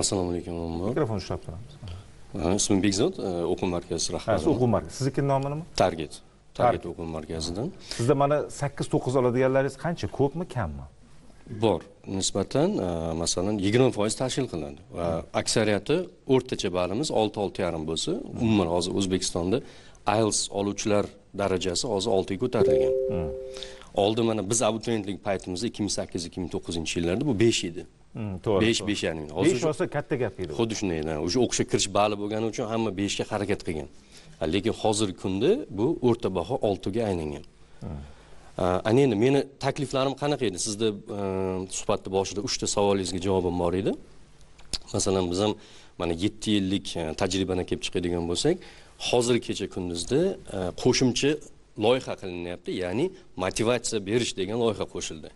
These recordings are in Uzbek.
assalomu alaykum mikrofon ushlab turamiz ismim bekzod e, o'quv markazi rahbari o'quv markazi siznikini nomi nima target target o'quv markazidan sizda mana sakkiz to'qqiz oladiganlaringiz qancha ko'pmi kammi bor nisbatan e, masalan yigirma foiz tashkil qiladi va aksariyati o'rtacha ballimiz olti olti yarim bo'lsa umuman hozir o'zbekistonda ielts oluvchilar darajasi hozir oltiga ko'tarilgan hmm. oldin mana biz abituriyentlik paytimizda ikki ming sakkiz ikki ming to'qqizinchi yillarda bu besh edi Hmm, to'g'ri besh besh yarim hozir besh olsa katta gap edi xuddi shunday o'sha o'qishga kirish bali bo'lgani uchun hamma beshga harakat qilgan lekin hozirgi kunda bu o'rta baho oltiga aylangan ana endi meni takliflarim qanaqa edi sizni e, suhbatni boshida uchta savolingizga javobim bor edi masalan biz ham mana yetti yillik e, tajribadan kelib chiqadigan bo'lsak hozir kecha kunduzda e, qo'shimcha loyiha qilinyapti ya'ni motivatsiya berish degan loyiha qo'shildi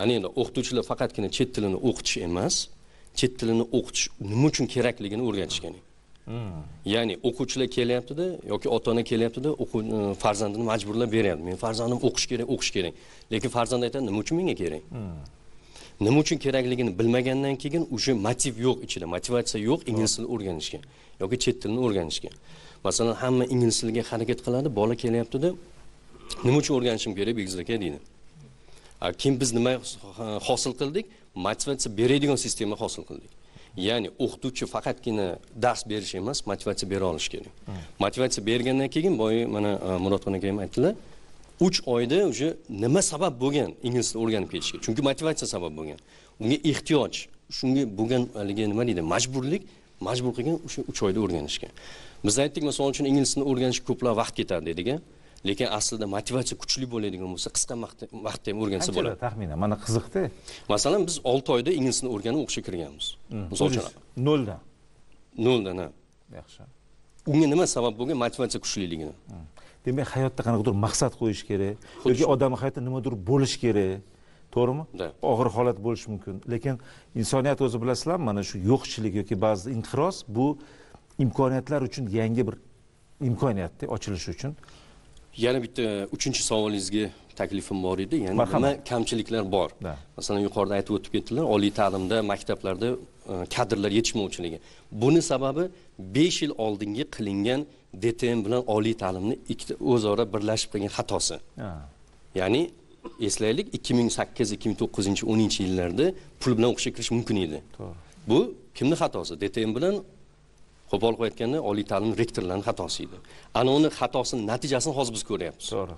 ana endi o'qituvchilar faqatgina chet tilini o'qitish emas chet tilini o'qitish nima uchun kerakligini kerak hmm. ya'ni o'quvchilar kelyaptida yoki ota ona kelyaptida e, farzandini majburlab beryapti meni farzandim o'qish kerak o'qish kerak lekin farzand aytadi nima uchun menga kerak hmm. nima uchun kerakligini bilmagandan keyin уже motiv yo'q ichida motivatsiya yo'q ingliz tilini o'rganishga yoki chet tilini o'rganishga masalan hamma ingliz tiliga harakat qiladi bola kelyaptida nima uchun o'rganishim kerak aka deydi kim biz nima hosil qildik motivatsiya beradigan sistema hosil qildik ya'ni o'qituvchi faqatgina dars berish emas motivatsiya bera olishi kerak motivatsiya bergandan keyin boya mana murodxon aka ham aytdilar uch oyda уже nima sabab bo'lgan ingliz tilini o'rganib ketishga chunki motivatsiya sabab bo'lgan unga ehtiyoj shunga bo'lgan haligi nima deydi majburlik majbur qilgan o'sha uch oyda o'rganishga biz aytdik misol uchun ingliz tilini o'rganishga ko'plab vaqt ketadi dedika lekin aslida motivatsiya kuchli bo'ladigan bo'lsa qisqa vaqtda ham o'rgansa bo'ladi taxminan mana qiziqda masalan biz olti oyda tilini o'rganib o'qishga kirganmiz hmm. misol uchun noldan noldan ha yaxshi unga nima sabab bo'lgan motivatsiya kuchliligini hmm. demak hayotda qanaqadir maqsad qo'yish kerak yoki odamni hayotda nimadir bo'lishi kerak to'g'rimi да og'ir holat bo'lishi mumkin lekin insoniyat o'zi bilasizlarmi mana shu yo'qchilik yoki ba'zi inqiroz bu imkoniyatlar uchun yangi bir imkoniyatda ochilish uchun yana bitta e, uchinchi savolingizga taklifim bor edi ya'ni nima kamchiliklar bor masalan yuqorida aytib o'tib ketdilar oliy ta'limda maktablarda e, kadrlar yetishmovchiligi buni sababi besh yil oldingi qilingan dtm bilan oliy ta'limni ikkita o'zaro birlashib qilgan xatosi ya'ni eslaylik ikki ming sakkiz ikki ming to'qqizinchi o'ninchi yillarda pul bilan o'qishga kirish mumkin edi bu kimni xatosi dtm bilan qo'pol aytganda oliy ta'lim rektorlarining xatosi edi ana uni xatosini natijasini hozir biz ko'ryapmiz to'g'ri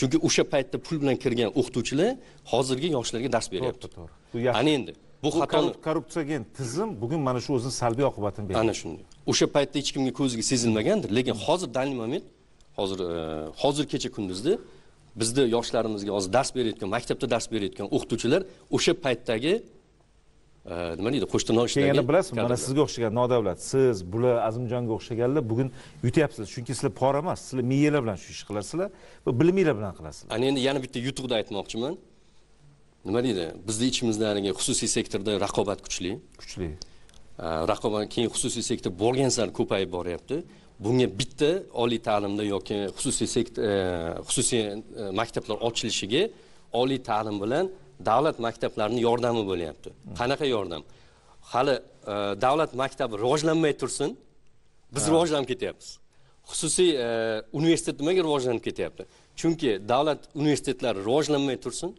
chunki o'sha paytda pul bilan kirgan o'qituvchilar hozirgi yoshlarga dars beryapti to'g'ri ana endi bu xatoni korrupsiyagen tizim bugun mana shu o'zini salbiy oqibatini berdi ana shunday o'sha paytda hech kimga ko'ziga sezilmagandir lekin hozir данный moment hozir e, hozir kecha kunduzda bizni yoshlarimizga hozir dars berayotgan maktabda dars berayotgan o'qituvchilar o'sha paytdagi Э, nima deydi qo'shtirnoq ishlagan keyin bilasizmi mana sizga o'xshagan nodavlat siz bular azimjonga o'xshaganlar bugun yutyapsizlar chunki sizlar pora emas sizlar miyalar bilan shu ishni qilasizlar va bilimilar bilan qilasizlar ana endi yana bitta yutuqni aytmoqchiman nima deydi bizni ichimizda haligi xususiy sektorda raqobat kuchli kuchli raqobat keyin xususiy sektor borgan sari ko'payib boryapti bunga bitta oliy ta'limda yoki xususiy sektor e, xususiy e, maktablar ochilishiga oliy ta'lim bilan davlat maktablarini yordami bo'lyapti qanaqa yordam hali e, davlat maktabi rivojlanmay tursin biz rivojlanib ketyapmiz xususiy e, universitet nimaga rivojlanib ketyapti chunki davlat universitetlari rivojlanmay tursin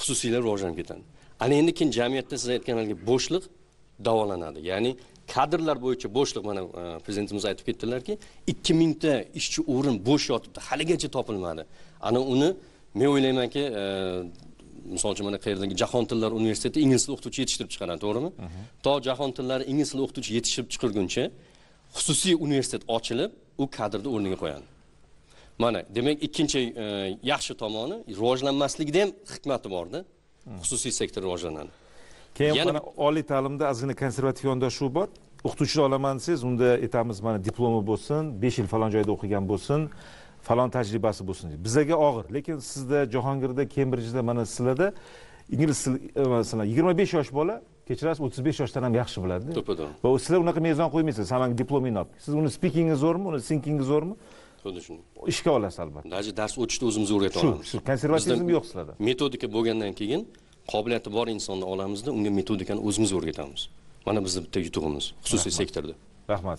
xususiylar rivojlanib ketadi ana endi keyin jamiyatda siz aytgan haligi bo'shliq davolanadi ya'ni kadrlar bo'yicha bo'shliq mana e, prezidentimiz aytib ketdilarki ikki mingta ishchi o'rin bo'sh yotibdi haligacha topilmadi ana uni men o'ylaymanki misol uchun mana qayerdagi jahon tillari universiteti ingliz tili o'qituvchi yetishtirib chiqaradi to'g'rimi mhm. to jahon tillari ingliz tili o'qituvchi yetishtirib chiqilguncha xususiy universitet ochilib u kadrni o'rniga qo'yadi mana demak ikkinchi e, yaxshi tomoni rivojlanmasligida ham hikmati borda mhm. xususiy sektor rivojlanadi keyin yana mana oliy ta'limda ozgina konservativ yondashuv bor o'qituvchini olaman desangiz unda aytamiz mana diplomi bo'lsin besh yil falon joyda o'qigan bo'lsin falon tajribasi bo'lsin deydi bizaga og'ir lekin sizda jahongirda kembridjda mana sizlarda ingliz tili e, yigirma besh yosh bola kechirasiz o'ttiz besh yoshdan ham yaxshi biladida to'g'ri va sizlar unaqa mezon qo'ymaysiz hamang diplomingni olib siz uni spikingi zo'rmi uni sinkingi zo'rmi xuddi shunday ishga olasiz albatta даже dars o'tishni o'zimiz o'rgata olamiz shu konservatizm yo'q sizlarda metodika bo'lgandan keyin qobiliyati bor insonni olamizda unga metodikani o'zimiz o'rgatamiz mana bizni bitta yutug'imiz xususiy sektorda rahmat